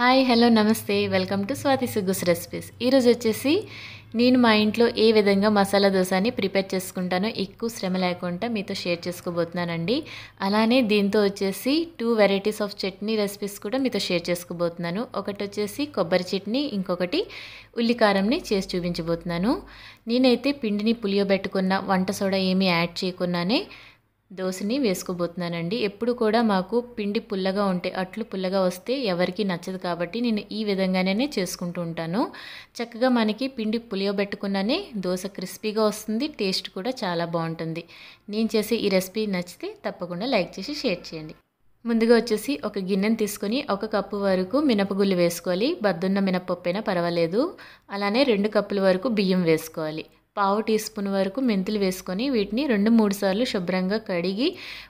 hi hello నమస్తే welcome to Swathi సుగ్గుస్ recipes ఈరోజు వచ్చేసి నేను మా ఇంట్లో ఏ విధంగా మసాలా దోశని ప్రిపేర్ చేసుకుంటానో ఎక్కువ శ్రమ లేకుండా మీతో షేర్ చేసుకోబోతున్నానండి అలానే దీంతో వచ్చేసి two varieties of chutney recipes కూడా మీతో షేర్ చేసుకోబోతున్నాను ఒకటి వచ్చేసి కొబ్బరి చట్నీ ఇంకొకటి ఉల్లికారంని చేసి చూపించబోతున్నాను నేనైతే పిండిని పులియబెట్టుకున్న వంట సోడా ఏమీ యాడ్ చేయకుండానే దోశని వేసుకోబోతున్నానండి ఎప్పుడు కూడా మాకు పిండి పుల్లగా ఉంటే అట్లు పుల్లగా వస్తే ఎవరికి నచ్చదు కాబట్టి నేను ఈ విధంగానే చేసుకుంటూ ఉంటాను చక్కగా మనకి పిండి పులియబెట్టుకున్నానే దోశ క్రిస్పీగా వస్తుంది టేస్ట్ కూడా చాలా బాగుంటుంది నేను చేసే ఈ రెసిపీ నచ్చితే తప్పకుండా లైక్ చేసి షేర్ చేయండి ముందుగా వచ్చేసి ఒక గిన్నెను తీసుకొని ఒక కప్పు వరకు మినపగుళ్ళు వేసుకోవాలి బద్దున్న మినపప్పు అయినా పర్వాలేదు అలానే రెండు కప్పుల వరకు బియ్యం వేసుకోవాలి పావు టీ స్పూన్ వరకు మెంతులు వేసుకొని వీటిని రెండు మూడు సార్లు శుభ్రంగా కడిగి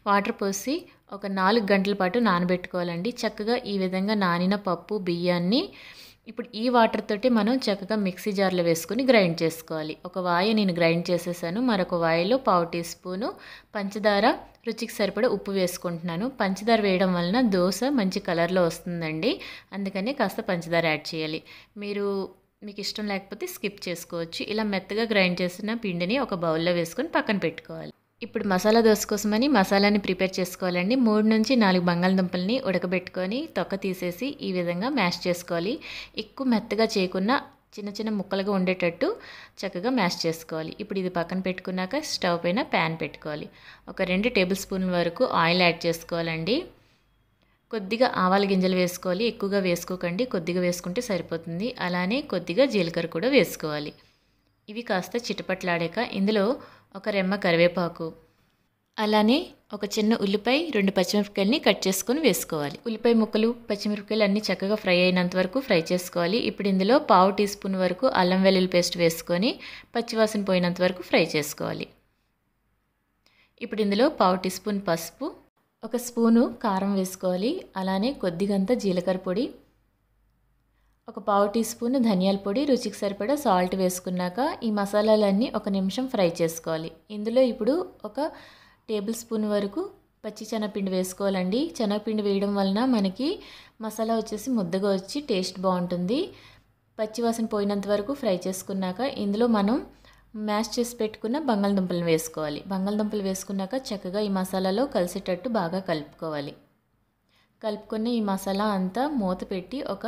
వాటర్ పోసి ఒక నాలుగు గంటల పాటు నానబెట్టుకోవాలండి చక్కగా ఈ విధంగా నానిన పప్పు బియ్యాన్ని ఇప్పుడు ఈ వాటర్ తోటి మనం చక్కగా మిక్సీ జార్లో వేసుకుని గ్రైండ్ చేసుకోవాలి ఒక వాయ నేను గ్రైండ్ చేసేసాను మరొక వాయలో పావు టీ స్పూను పంచదార రుచికి సరిపడే ఉప్పు వేసుకుంటున్నాను పంచదార వేయడం వలన దోశ మంచి కలర్లో వస్తుందండి అందుకని కాస్త పంచదార యాడ్ చేయాలి మీరు మీకు ఇష్టం లేకపోతే స్కిప్ చేసుకోవచ్చు ఇలా మెత్తగా గ్రైండ్ చేసిన పిండిని ఒక బౌల్లో వేసుకొని పక్కన పెట్టుకోవాలి ఇప్పుడు మసాలా దోశ కోసమని మసాలాని ప్రిపేర్ చేసుకోవాలండి మూడు నుంచి నాలుగు బంగాళదుంపల్ని ఉడకబెట్టుకొని తొక్క తీసేసి ఈ విధంగా మ్యాష్ చేసుకోవాలి ఎక్కువ మెత్తగా చేయకుండా చిన్న చిన్న ముక్కలుగా ఉండేటట్టు చక్కగా మ్యాష్ చేసుకోవాలి ఇప్పుడు ఇది పక్కన పెట్టుకున్నాక స్టవ్ పైన ప్యాన్ పెట్టుకోవాలి ఒక రెండు టేబుల్ స్పూన్ వరకు ఆయిల్ యాడ్ చేసుకోవాలండి కొద్దిగా ఆవాల గింజలు వేసుకోవాలి ఎక్కువగా వేసుకోకండి కొద్దిగా వేసుకుంటే సరిపోతుంది అలానే కొద్దిగా జీలకర్ర కూడా వేసుకోవాలి ఇవి కాస్త చిటపట్లాడాక ఇందులో ఒక రెమ్మ కరివేపాకు అలానే ఒక చిన్న ఉల్లిపాయ రెండు పచ్చిమిరపకాయలని కట్ చేసుకొని వేసుకోవాలి ఉల్లిపాయ ముక్కలు పచ్చిమిరపకాయలు అన్నీ చక్కగా ఫ్రై అయినంత వరకు ఫ్రై చేసుకోవాలి ఇప్పుడు ఇందులో పావు టీ స్పూన్ వరకు అల్లం వెల్లుల్లి పేస్ట్ వేసుకొని పచ్చివాసన పోయినంత వరకు ఫ్రై చేసుకోవాలి ఇప్పుడు ఇందులో పావు టీ స్పూన్ పసుపు ఒక స్పూను కారం వేసుకోవాలి అలానే కొద్దిగంత జీలకర్ర పొడి ఒక పావు టీ స్పూన్ ధనియాల పొడి రుచికి సరిపడా సాల్ట్ వేసుకున్నాక ఈ మసాలాలన్నీ ఒక నిమిషం ఫ్రై చేసుకోవాలి ఇందులో ఇప్పుడు ఒక టేబుల్ స్పూన్ వరకు పచ్చి శనగపిండి వేసుకోవాలండి శనగపిండి వేయడం వలన మనకి మసాలా వచ్చేసి ముద్దగా వచ్చి టేస్ట్ బాగుంటుంది పచ్చివాసన పోయినంత వరకు ఫ్రై చేసుకున్నాక ఇందులో మనం మ్యాష్ చేసి పెట్టుకున్న బంగాళదుంపలు వేసుకోవాలి బంగాళదుంపలు వేసుకున్నాక చక్కగా ఈ మసాలాలో కలిసేటట్టు బాగా కలుపుకోవాలి కలుపుకున్న ఈ మసాలా అంతా మూత పెట్టి ఒక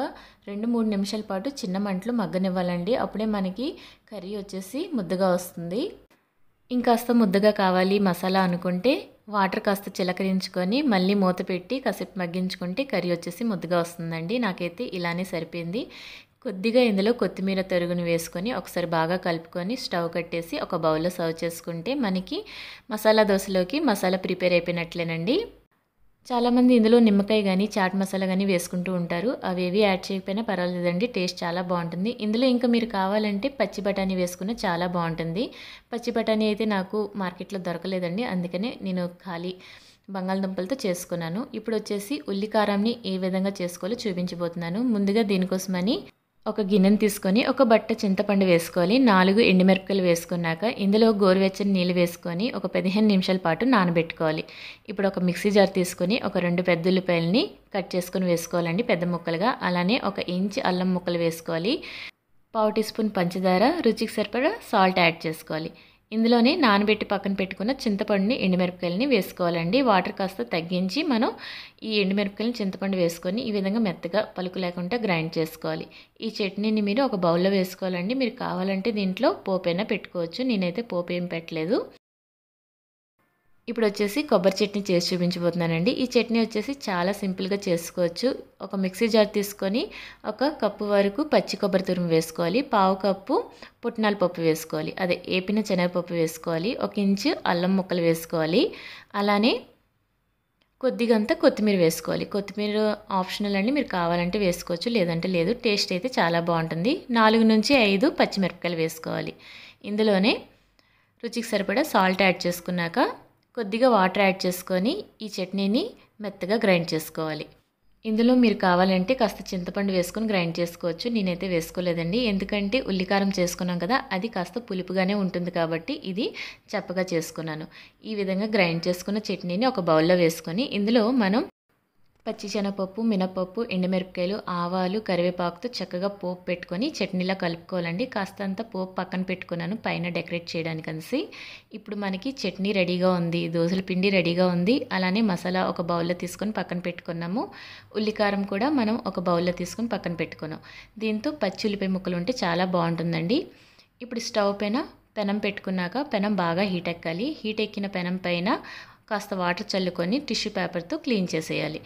రెండు మూడు నిమిషాల పాటు చిన్న మంటలు మగ్గనివ్వాలండి అప్పుడే మనకి కర్రీ వచ్చేసి ముద్దగా వస్తుంది ఇంకాస్త ముద్దగా కావాలి మసాలా అనుకుంటే వాటర్ కాస్త చిలకరించుకొని మళ్ళీ మూత పెట్టి కాసేపు మగ్గించుకుంటే కర్రీ వచ్చేసి ముద్దగా వస్తుందండి నాకైతే ఇలానే సరిపోయింది కొద్దిగా ఇందులో కొత్తిమీర తరుగును వేసుకొని ఒకసారి బాగా కలుపుకొని స్టవ్ కట్టేసి ఒక బౌల్లో సర్వ్ చేసుకుంటే మనకి మసాలా దోశలోకి మసాలా ప్రిపేర్ అయిపోయినట్లేనండి చాలామంది ఇందులో నిమ్మకాయ కానీ చాట్ మసాలా కానీ వేసుకుంటూ ఉంటారు అవేవి యాడ్ చేయకపోయినా పర్వాలేదండి టేస్ట్ చాలా బాగుంటుంది ఇందులో ఇంకా మీరు కావాలంటే పచ్చి బఠానీ వేసుకున్న చాలా బాగుంటుంది పచ్చి బఠానీ అయితే నాకు మార్కెట్లో దొరకలేదండి అందుకనే నేను ఖాళీ బంగాళదుంపలతో చేసుకున్నాను ఇప్పుడు వచ్చేసి ఉల్లికారాన్ని ఏ విధంగా చేసుకోవాలో చూపించబోతున్నాను ముందుగా దీనికోసమని ఒక గిన్నెను తీసుకొని ఒక బట్ట చింతపండు వేసుకోవాలి నాలుగు ఎండుమిరపకాయలు వేసుకున్నాక ఇందులో గోరువెచ్చని నీళ్ళు వేసుకొని ఒక పదిహేను నిమిషాల పాటు నానబెట్టుకోవాలి ఇప్పుడు ఒక మిక్సీ జార్ తీసుకొని ఒక రెండు పెద్ద ఉల్లిపాయలని కట్ చేసుకొని వేసుకోవాలండి పెద్ద ముక్కలుగా అలానే ఒక ఇంచ్ అల్లం ముక్కలు వేసుకోవాలి పావు టీ స్పూన్ పంచదార రుచికి సరిపడా సాల్ట్ యాడ్ చేసుకోవాలి ఇందులోనే నానబెట్టి పక్కన పెట్టుకున్న చింతపండుని ఎండుమిరపకాయలని వేసుకోవాలండి వాటర్ కాస్త తగ్గించి మనం ఈ ఎండుమిరపకాయలని చింతపండు వేసుకొని ఈ విధంగా మెత్తగా పలుకు లేకుండా గ్రైండ్ చేసుకోవాలి ఈ చట్నీని మీరు ఒక బౌల్లో వేసుకోవాలండి మీరు కావాలంటే దీంట్లో పోపైనా పెట్టుకోవచ్చు నేనైతే పోపు ఏం పెట్టలేదు ఇప్పుడు వచ్చేసి కొబ్బరి చట్నీ చేసి చూపించబోతున్నానండి ఈ చట్నీ వచ్చేసి చాలా సింపుల్గా చేసుకోవచ్చు ఒక మిక్సీ జార్ తీసుకొని ఒక కప్పు వరకు పచ్చి కొబ్బరి తురుము వేసుకోవాలి పావు కప్పు పుట్నాల పప్పు వేసుకోవాలి అదే ఏపిన శనగపప్పు వేసుకోవాలి ఒక ఇంచు అల్లం ముక్కలు వేసుకోవాలి అలానే కొద్దిగంత కొత్తిమీర వేసుకోవాలి కొత్తిమీర ఆప్షనల్ అండి మీరు కావాలంటే వేసుకోవచ్చు లేదంటే లేదు టేస్ట్ అయితే చాలా బాగుంటుంది నాలుగు నుంచి ఐదు పచ్చిమిరపకాయలు వేసుకోవాలి ఇందులోనే రుచికి సరిపడా సాల్ట్ యాడ్ చేసుకున్నాక కొద్దిగా వాటర్ యాడ్ చేసుకొని ఈ చట్నీని మెత్తగా గ్రైండ్ చేసుకోవాలి ఇందులో మీరు కావాలంటే కాస్త చింతపండు వేసుకొని గ్రైండ్ చేసుకోవచ్చు నేనైతే వేసుకోలేదండి ఎందుకంటే ఉల్లికారం చేసుకున్నాం కదా అది కాస్త పులుపుగానే ఉంటుంది కాబట్టి ఇది చప్పగా చేసుకున్నాను ఈ విధంగా గ్రైండ్ చేసుకున్న చట్నీని ఒక బౌల్లో వేసుకొని ఇందులో మనం పచ్చిశనగపప్పు మినపప్పు ఎండుమిరపకాయలు ఆవాలు కరివేపాకుతో చక్కగా పోపు పెట్టుకొని చట్నీలా కలుపుకోవాలండి కాస్తంత పోపు పక్కన పెట్టుకున్నాను పైన డెకరేట్ చేయడానికి అనిసి ఇప్పుడు మనకి చట్నీ రెడీగా ఉంది దోశల పిండి రెడీగా ఉంది అలానే మసాలా ఒక బౌల్లో తీసుకొని పక్కన పెట్టుకున్నాము ఉల్లికారం కూడా మనం ఒక బౌల్లో తీసుకొని పక్కన పెట్టుకున్నాం దీంతో పచ్చి ఉల్లిపాయ ముక్కలు ఉంటే చాలా బాగుంటుందండి ఇప్పుడు స్టవ్ పైన పెనం పెట్టుకున్నాక పెనం బాగా హీట్ ఎక్కాలి హీట్ ఎక్కిన పెనం పైన కాస్త వాటర్ చల్లుకొని టిష్యూ పేపర్తో క్లీన్ చేసేయాలి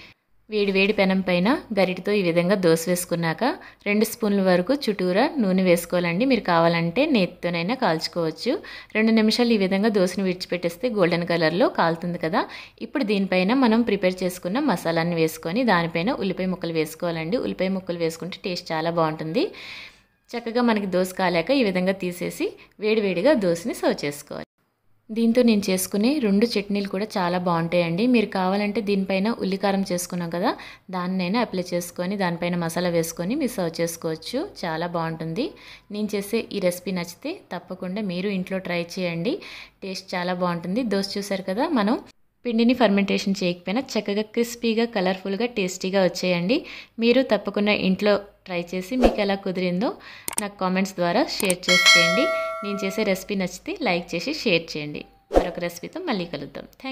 వేడి వేడి పెనం పైన గరిటితో ఈ విధంగా దోశ వేసుకున్నాక రెండు స్పూన్ల వరకు చుట్టూరా నూనె వేసుకోవాలండి మీరు కావాలంటే నేతితోనైనా కాల్చుకోవచ్చు రెండు నిమిషాలు ఈ విధంగా దోశను విడిచిపెట్టేస్తే గోల్డెన్ కలర్లో కాలుతుంది కదా ఇప్పుడు దీనిపైన మనం ప్రిపేర్ చేసుకున్న మసాలాన్ని వేసుకొని దానిపైన ఉల్లిపాయ ముక్కలు వేసుకోవాలండి ఉల్లిపాయ ముక్కలు వేసుకుంటే టేస్ట్ చాలా బాగుంటుంది చక్కగా మనకి దోశ కాలేక ఈ విధంగా తీసేసి వేడివేడిగా దోశని సర్వ్ చేసుకోవాలి దీంతో నేను చేసుకునే రెండు చట్నీలు కూడా చాలా బాగుంటాయండి మీరు కావాలంటే దీనిపైన ఉల్లికారం చేసుకున్నాం కదా దాన్నైనా అప్లై చేసుకొని దానిపైన మసాలా వేసుకొని మీరు సర్వ్ చేసుకోవచ్చు చాలా బాగుంటుంది నేను చేసే ఈ రెసిపీ నచ్చితే తప్పకుండా మీరు ఇంట్లో ట్రై చేయండి టేస్ట్ చాలా బాగుంటుంది దోశ చూసారు కదా మనం పిండిని ఫర్మెంటేషన్ చేయకపోయినా చక్కగా క్రిస్పీగా కలర్ఫుల్గా టేస్టీగా వచ్చేయండి మీరు తప్పకుండా ఇంట్లో ట్రై చేసి మీకు ఎలా కుదిరిందో నాకు కామెంట్స్ ద్వారా షేర్ చేసేయండి నేను చేసే రెసిపీ నచ్చితే లైక్ చేసి షేర్ చేయండి మరొక రెసిపీతో మళ్ళీ కలుద్దాం థ్యాంక్